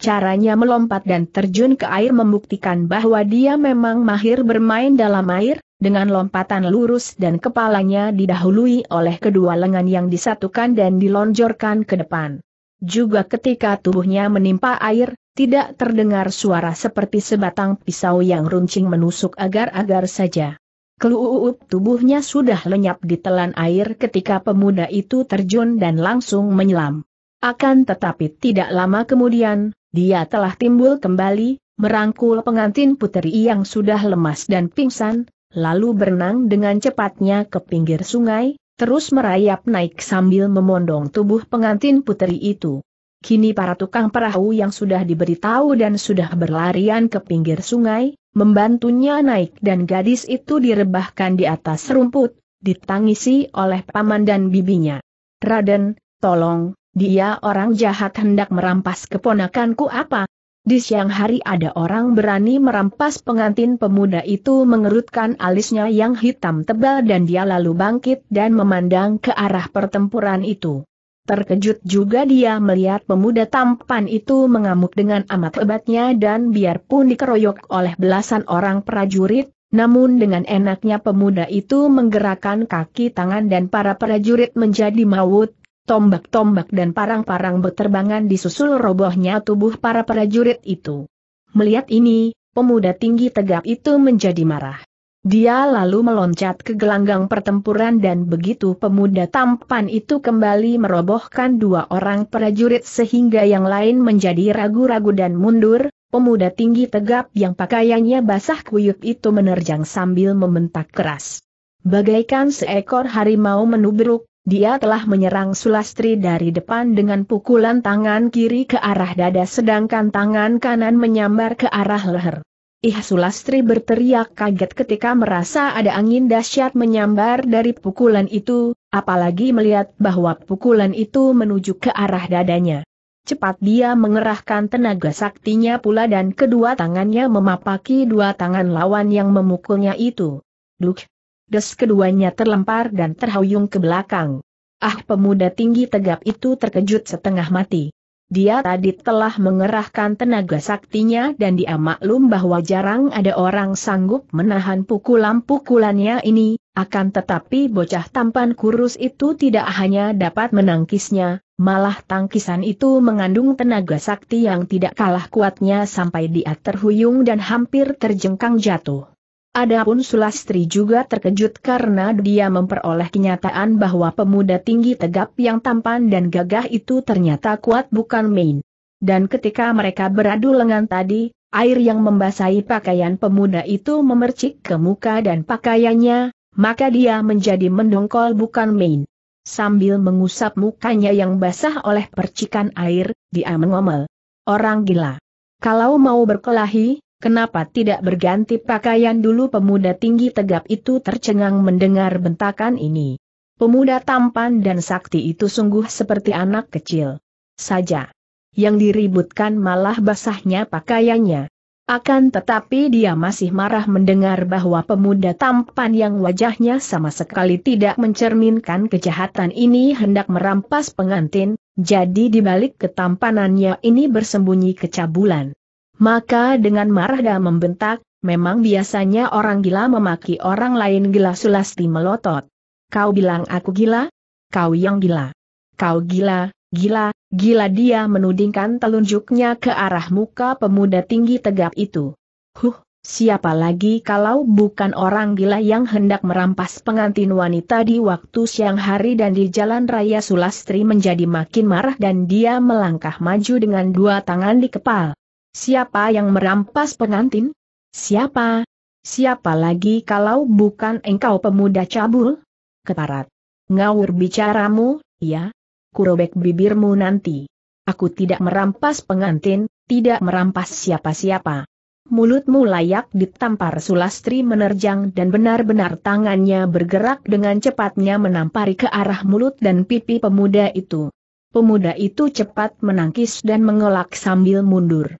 Caranya melompat dan terjun ke air membuktikan bahwa dia memang mahir bermain dalam air, dengan lompatan lurus dan kepalanya didahului oleh kedua lengan yang disatukan dan dilonjorkan ke depan. Juga ketika tubuhnya menimpa air, tidak terdengar suara seperti sebatang pisau yang runcing menusuk agar-agar saja. Keluup tubuhnya sudah lenyap ditelan air ketika pemuda itu terjun dan langsung menyelam. Akan tetapi tidak lama kemudian, dia telah timbul kembali, merangkul pengantin puteri yang sudah lemas dan pingsan, lalu berenang dengan cepatnya ke pinggir sungai, terus merayap naik sambil memondong tubuh pengantin puteri itu. Kini para tukang perahu yang sudah diberitahu dan sudah berlarian ke pinggir sungai, membantunya naik dan gadis itu direbahkan di atas rumput, ditangisi oleh paman dan bibinya. Raden, tolong, dia orang jahat hendak merampas keponakanku apa? Di siang hari ada orang berani merampas pengantin pemuda itu mengerutkan alisnya yang hitam tebal dan dia lalu bangkit dan memandang ke arah pertempuran itu. Terkejut juga dia melihat pemuda tampan itu mengamuk dengan amat hebatnya dan biarpun dikeroyok oleh belasan orang prajurit, namun dengan enaknya pemuda itu menggerakkan kaki tangan dan para prajurit menjadi maut tombak-tombak dan parang-parang berterbangan disusul robohnya tubuh para prajurit itu. Melihat ini, pemuda tinggi tegap itu menjadi marah. Dia lalu meloncat ke gelanggang pertempuran dan begitu pemuda tampan itu kembali merobohkan dua orang prajurit sehingga yang lain menjadi ragu-ragu dan mundur, pemuda tinggi tegap yang pakaiannya basah kuyup itu menerjang sambil membentak keras. Bagaikan seekor harimau menubruk, dia telah menyerang Sulastri dari depan dengan pukulan tangan kiri ke arah dada sedangkan tangan kanan menyambar ke arah leher. Ih Sulastri berteriak kaget ketika merasa ada angin dahsyat menyambar dari pukulan itu, apalagi melihat bahwa pukulan itu menuju ke arah dadanya. Cepat dia mengerahkan tenaga saktinya pula dan kedua tangannya memapaki dua tangan lawan yang memukulnya itu. Duk, des keduanya terlempar dan terhuyung ke belakang. Ah pemuda tinggi tegap itu terkejut setengah mati. Dia tadi telah mengerahkan tenaga saktinya dan dia maklum bahwa jarang ada orang sanggup menahan pukulan-pukulannya ini, akan tetapi bocah tampan kurus itu tidak hanya dapat menangkisnya, malah tangkisan itu mengandung tenaga sakti yang tidak kalah kuatnya sampai dia terhuyung dan hampir terjengkang jatuh. Adapun Sulastri juga terkejut karena dia memperoleh kenyataan bahwa pemuda tinggi tegap yang tampan dan gagah itu ternyata kuat bukan main. Dan ketika mereka beradu lengan tadi, air yang membasahi pakaian pemuda itu memercik ke muka dan pakaiannya, maka dia menjadi mendongkol bukan main. Sambil mengusap mukanya yang basah oleh percikan air, dia mengomel. Orang gila. Kalau mau berkelahi, Kenapa tidak berganti pakaian dulu pemuda tinggi tegap itu tercengang mendengar bentakan ini. Pemuda tampan dan sakti itu sungguh seperti anak kecil. Saja. Yang diributkan malah basahnya pakaiannya. Akan tetapi dia masih marah mendengar bahwa pemuda tampan yang wajahnya sama sekali tidak mencerminkan kejahatan ini hendak merampas pengantin, jadi dibalik ketampanannya ini bersembunyi kecabulan. Maka dengan marah dan membentak, memang biasanya orang gila memaki orang lain gila Sulasti melotot. Kau bilang aku gila? Kau yang gila. Kau gila, gila, gila dia menudingkan telunjuknya ke arah muka pemuda tinggi tegap itu. Huh, siapa lagi kalau bukan orang gila yang hendak merampas pengantin wanita di waktu siang hari dan di jalan raya Sulastri menjadi makin marah dan dia melangkah maju dengan dua tangan di kepal. Siapa yang merampas pengantin? Siapa? Siapa lagi kalau bukan engkau pemuda cabul? Keparat. Ngawur bicaramu, ya? Kurobek bibirmu nanti. Aku tidak merampas pengantin, tidak merampas siapa-siapa. Mulutmu layak ditampar Sulastri menerjang dan benar-benar tangannya bergerak dengan cepatnya menampari ke arah mulut dan pipi pemuda itu. Pemuda itu cepat menangkis dan mengelak sambil mundur.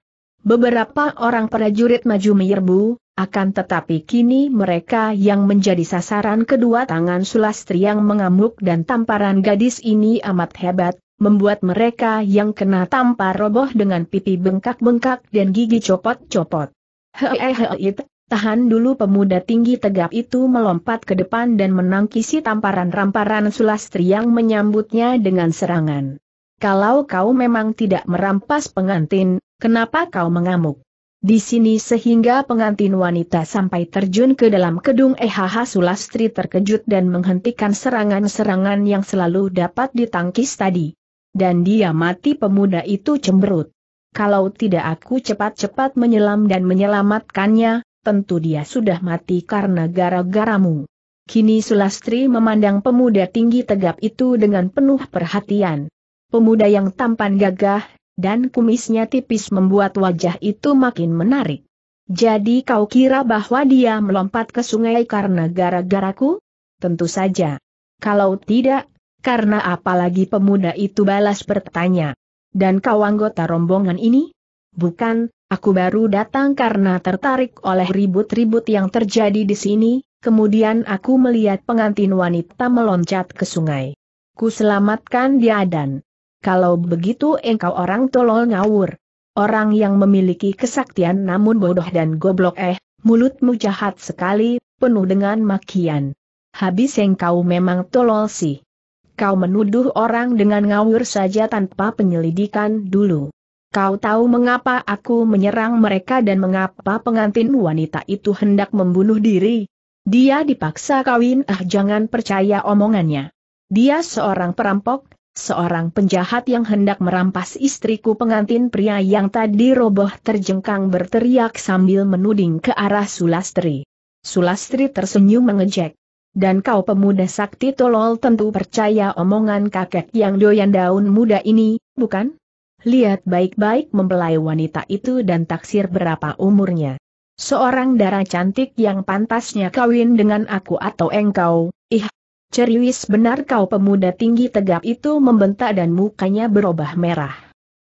Beberapa orang prajurit maju menyerbu, akan tetapi kini mereka yang menjadi sasaran kedua tangan Sulastri yang mengamuk dan tamparan gadis ini amat hebat, membuat mereka yang kena tampar roboh dengan pipi bengkak-bengkak dan gigi copot-copot. Hei tahan dulu pemuda tinggi tegap itu melompat ke depan dan menangkisi tamparan ramparan Sulastri yang menyambutnya dengan serangan kalau kau memang tidak merampas pengantin, kenapa kau mengamuk? Di sini sehingga pengantin wanita sampai terjun ke dalam gedung EHH Sulastri terkejut dan menghentikan serangan-serangan yang selalu dapat ditangkis tadi. Dan dia mati pemuda itu cemberut. Kalau tidak aku cepat-cepat menyelam dan menyelamatkannya, tentu dia sudah mati karena gara-garamu. Kini Sulastri memandang pemuda tinggi tegap itu dengan penuh perhatian pemuda yang tampan gagah, dan kumisnya tipis membuat wajah itu makin menarik. Jadi kau kira bahwa dia melompat ke sungai karena gara-garaku? Tentu saja. Kalau tidak, karena apalagi pemuda itu balas bertanya. Dan kau anggota rombongan ini? Bukan, aku baru datang karena tertarik oleh ribut-ribut yang terjadi di sini, kemudian aku melihat pengantin wanita meloncat ke sungai. Ku selamatkan dia dan kalau begitu engkau orang tolol ngawur. Orang yang memiliki kesaktian namun bodoh dan goblok eh, mulutmu jahat sekali, penuh dengan makian. Habis engkau memang tolol sih. Kau menuduh orang dengan ngawur saja tanpa penyelidikan dulu. Kau tahu mengapa aku menyerang mereka dan mengapa pengantin wanita itu hendak membunuh diri? Dia dipaksa kawin ah jangan percaya omongannya. Dia seorang perampok, Seorang penjahat yang hendak merampas istriku pengantin pria yang tadi roboh terjengkang berteriak sambil menuding ke arah Sulastri. Sulastri tersenyum mengejek. Dan kau pemuda sakti tolol tentu percaya omongan kakek yang doyan daun muda ini, bukan? Lihat baik-baik mempelai wanita itu dan taksir berapa umurnya. Seorang darah cantik yang pantasnya kawin dengan aku atau engkau, Ceriwis benar kau pemuda tinggi tegap itu membentak dan mukanya berubah merah.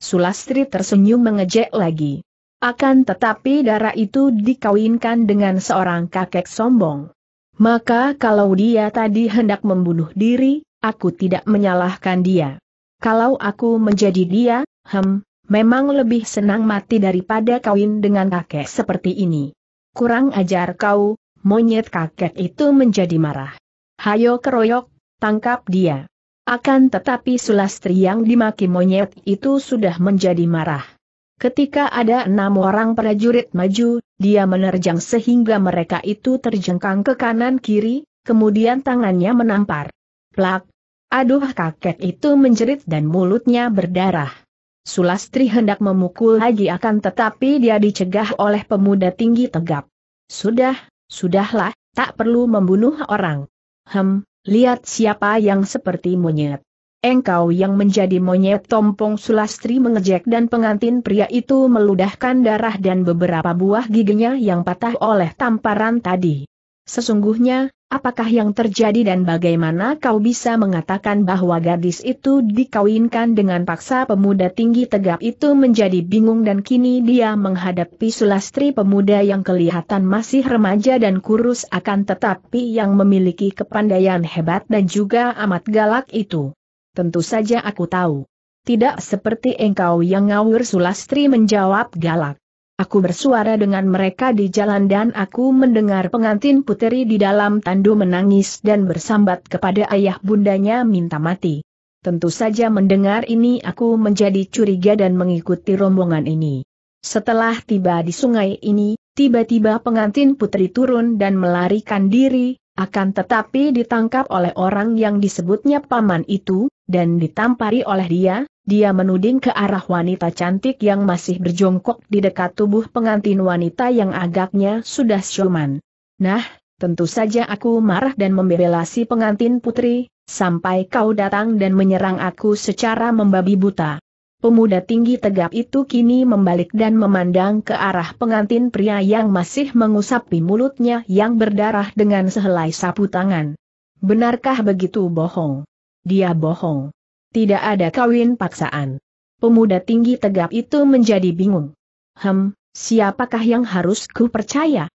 Sulastri tersenyum mengejek lagi. Akan tetapi darah itu dikawinkan dengan seorang kakek sombong. Maka kalau dia tadi hendak membunuh diri, aku tidak menyalahkan dia. Kalau aku menjadi dia, hem, memang lebih senang mati daripada kawin dengan kakek seperti ini. Kurang ajar kau, monyet kakek itu menjadi marah. Hayo keroyok, tangkap dia. Akan tetapi Sulastri yang dimaki monyet itu sudah menjadi marah. Ketika ada enam orang prajurit maju, dia menerjang sehingga mereka itu terjengkang ke kanan kiri, kemudian tangannya menampar. Plak! Aduh kakek itu menjerit dan mulutnya berdarah. Sulastri hendak memukul lagi akan tetapi dia dicegah oleh pemuda tinggi tegap. Sudah, sudahlah, tak perlu membunuh orang. Hem, lihat siapa yang seperti monyet. Engkau yang menjadi monyet tompong sulastri mengejek dan pengantin pria itu meludahkan darah dan beberapa buah giginya yang patah oleh tamparan tadi. Sesungguhnya, apakah yang terjadi dan bagaimana kau bisa mengatakan bahwa gadis itu dikawinkan dengan paksa pemuda tinggi tegap itu menjadi bingung dan kini dia menghadapi sulastri pemuda yang kelihatan masih remaja dan kurus akan tetapi yang memiliki kepandaian hebat dan juga amat galak itu. Tentu saja aku tahu. Tidak seperti engkau yang ngawur sulastri menjawab galak. Aku bersuara dengan mereka di jalan dan aku mendengar pengantin puteri di dalam tandu menangis dan bersambat kepada ayah bundanya minta mati. Tentu saja mendengar ini aku menjadi curiga dan mengikuti rombongan ini. Setelah tiba di sungai ini, tiba-tiba pengantin putri turun dan melarikan diri, akan tetapi ditangkap oleh orang yang disebutnya paman itu, dan ditampari oleh dia, dia menuding ke arah wanita cantik yang masih berjongkok di dekat tubuh pengantin wanita yang agaknya sudah siuman. Nah, tentu saja aku marah dan membela pengantin putri, sampai kau datang dan menyerang aku secara membabi buta. Pemuda tinggi tegap itu kini membalik dan memandang ke arah pengantin pria yang masih mengusapi mulutnya yang berdarah dengan sehelai sapu tangan. Benarkah begitu bohong? Dia bohong. Tidak ada kawin paksaan. Pemuda tinggi tegap itu menjadi bingung. Hem, siapakah yang harus ku percaya?